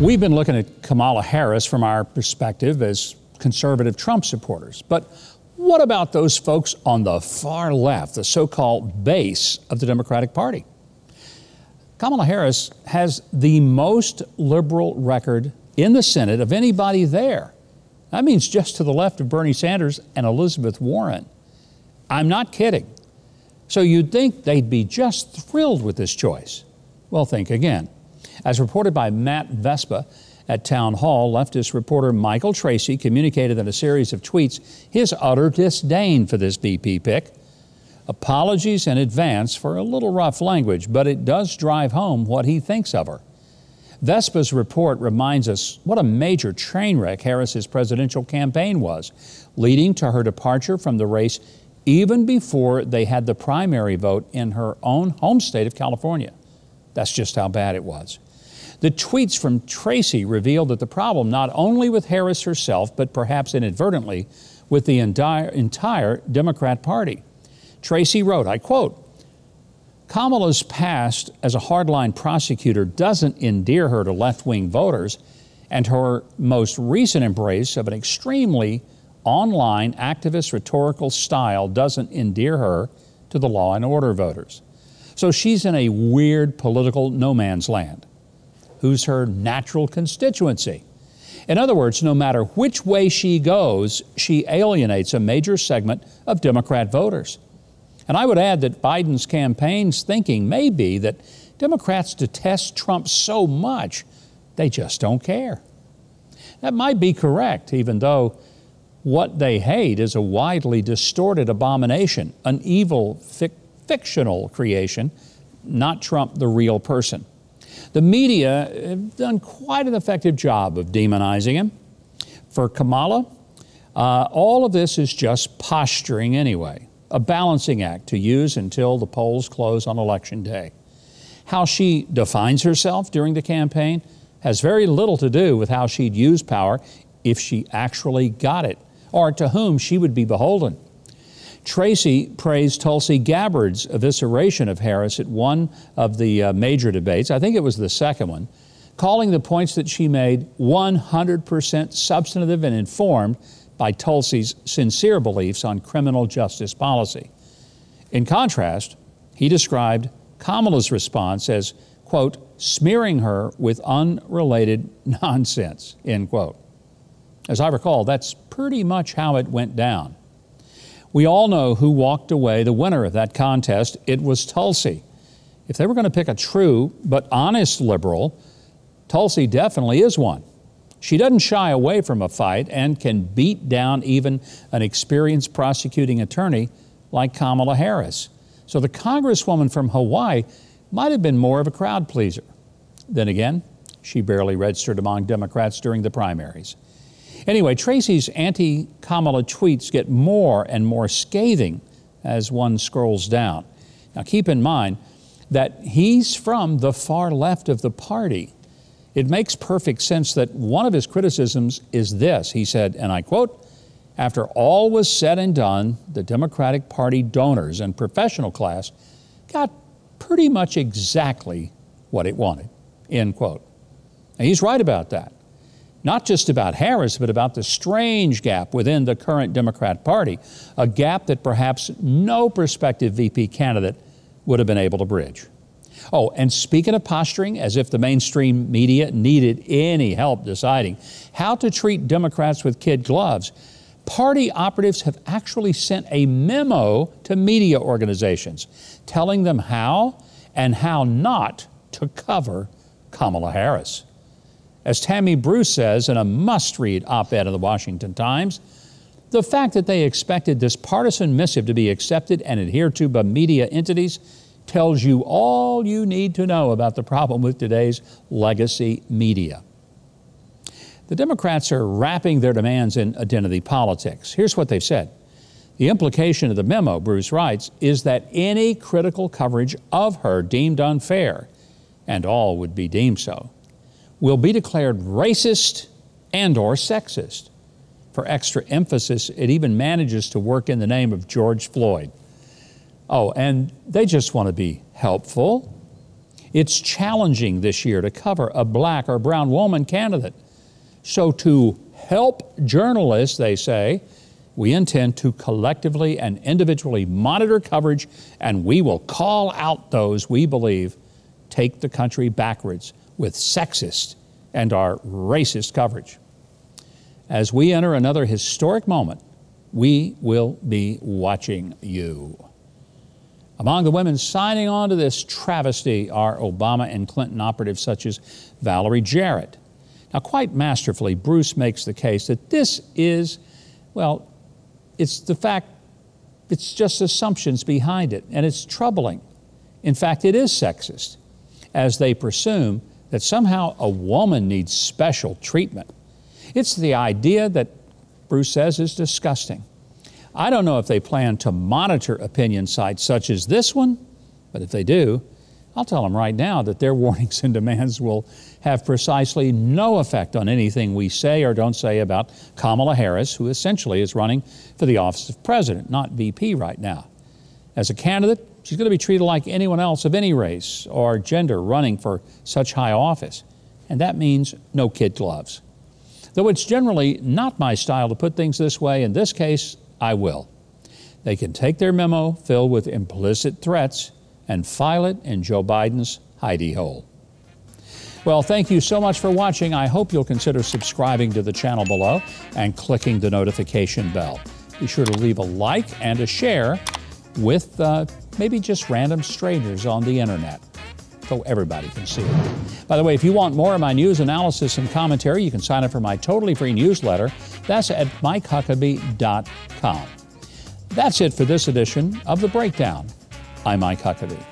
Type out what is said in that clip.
We've been looking at Kamala Harris from our perspective as conservative Trump supporters. But what about those folks on the far left, the so called base of the Democratic Party? Kamala Harris has the most liberal record in the Senate of anybody there. That means just to the left of Bernie Sanders and Elizabeth Warren. I'm not kidding. So you'd think they'd be just thrilled with this choice. Well, think again. As reported by Matt Vespa at Town Hall, leftist reporter Michael Tracy communicated in a series of tweets his utter disdain for this BP pick. Apologies in advance for a little rough language, but it does drive home what he thinks of her. Vespa's report reminds us what a major train wreck Harris's presidential campaign was, leading to her departure from the race even before they had the primary vote in her own home state of California. That's just how bad it was. The tweets from Tracy revealed that the problem, not only with Harris herself, but perhaps inadvertently with the entire Democrat Party. Tracy wrote, I quote, Kamala's past as a hardline prosecutor doesn't endear her to left wing voters, and her most recent embrace of an extremely online activist rhetorical style doesn't endear her to the law and order voters. So she's in a weird political no man's land who's her natural constituency. In other words, no matter which way she goes, she alienates a major segment of Democrat voters. And I would add that Biden's campaign's thinking may be that Democrats detest Trump so much they just don't care. That might be correct, even though what they hate is a widely distorted abomination, an evil, fic- fictional creation, not Trump the real person. The media have done quite an effective job of demonizing him. For Kamala, uh, all of this is just posturing anyway, a balancing act to use until the polls close on election day. How she defines herself during the campaign has very little to do with how she'd use power if she actually got it or to whom she would be beholden. Tracy praised Tulsi Gabbard's evisceration of Harris at one of the uh, major debates, I think it was the second one, calling the points that she made 100% substantive and informed by Tulsi's sincere beliefs on criminal justice policy. In contrast, he described Kamala's response as, quote, smearing her with unrelated nonsense, end quote. As I recall, that's pretty much how it went down. We all know who walked away the winner of that contest. It was Tulsi. If they were going to pick a true but honest liberal, Tulsi definitely is one. She doesn't shy away from a fight and can beat down even an experienced prosecuting attorney like Kamala Harris. So the Congresswoman from Hawaii might have been more of a crowd pleaser. Then again, she barely registered among Democrats during the primaries. Anyway, Tracy's anti Kamala tweets get more and more scathing as one scrolls down. Now, keep in mind that he's from the far left of the party. It makes perfect sense that one of his criticisms is this. He said, and I quote, after all was said and done, the Democratic Party donors and professional class got pretty much exactly what it wanted, end quote. And he's right about that not just about Harris, but about the strange gap within the current Democrat Party, a gap that perhaps no prospective VP candidate would have been able to bridge. Oh, and speaking of posturing, as if the mainstream media needed any help deciding how to treat Democrats with kid gloves, party operatives have actually sent a memo to media organizations telling them how and how not to cover Kamala Harris. As Tammy Bruce says in a must read op ed in the Washington Times, the fact that they expected this partisan missive to be accepted and adhered to by media entities tells you all you need to know about the problem with today's legacy media. The Democrats are wrapping their demands in identity politics. Here's what they've said The implication of the memo, Bruce writes, is that any critical coverage of her deemed unfair, and all would be deemed so, will be declared racist and or sexist. For extra emphasis, it even manages to work in the name of George Floyd. Oh, and they just want to be helpful. It's challenging this year to cover a black or brown woman candidate. So, to help journalists, they say, we intend to collectively and individually monitor coverage, and we will call out those we believe take the country backwards with sexist and our racist coverage. As we enter another historic moment, we will be watching you. Among the women signing on to this travesty are Obama and Clinton operatives such as Valerie Jarrett. Now, quite masterfully, Bruce makes the case that this is, well, it's the fact, it's just assumptions behind it, and it's troubling. In fact, it is sexist, as they presume that somehow a woman needs special treatment. It's the idea that Bruce says is disgusting. I don't know if they plan to monitor opinion sites such as this one, but if they do, I'll tell them right now that their warnings and demands will have precisely no effect on anything we say or don't say about Kamala Harris, who essentially is running for the office of president, not VP right now. As a candidate, She's going to be treated like anyone else of any race or gender running for such high office. And that means no kid gloves. Though it's generally not my style to put things this way, in this case, I will. They can take their memo filled with implicit threats and file it in Joe Biden's hidey hole. Well, thank you so much for watching. I hope you'll consider subscribing to the channel below and clicking the notification bell. Be sure to leave a like and a share with uh, maybe just random strangers on the internet so everybody can see it. By the way, if you want more of my news analysis and commentary, you can sign up for my totally free newsletter. That's at mikehuckabee.com. That's it for this edition of The Breakdown. I'm Mike Huckabee.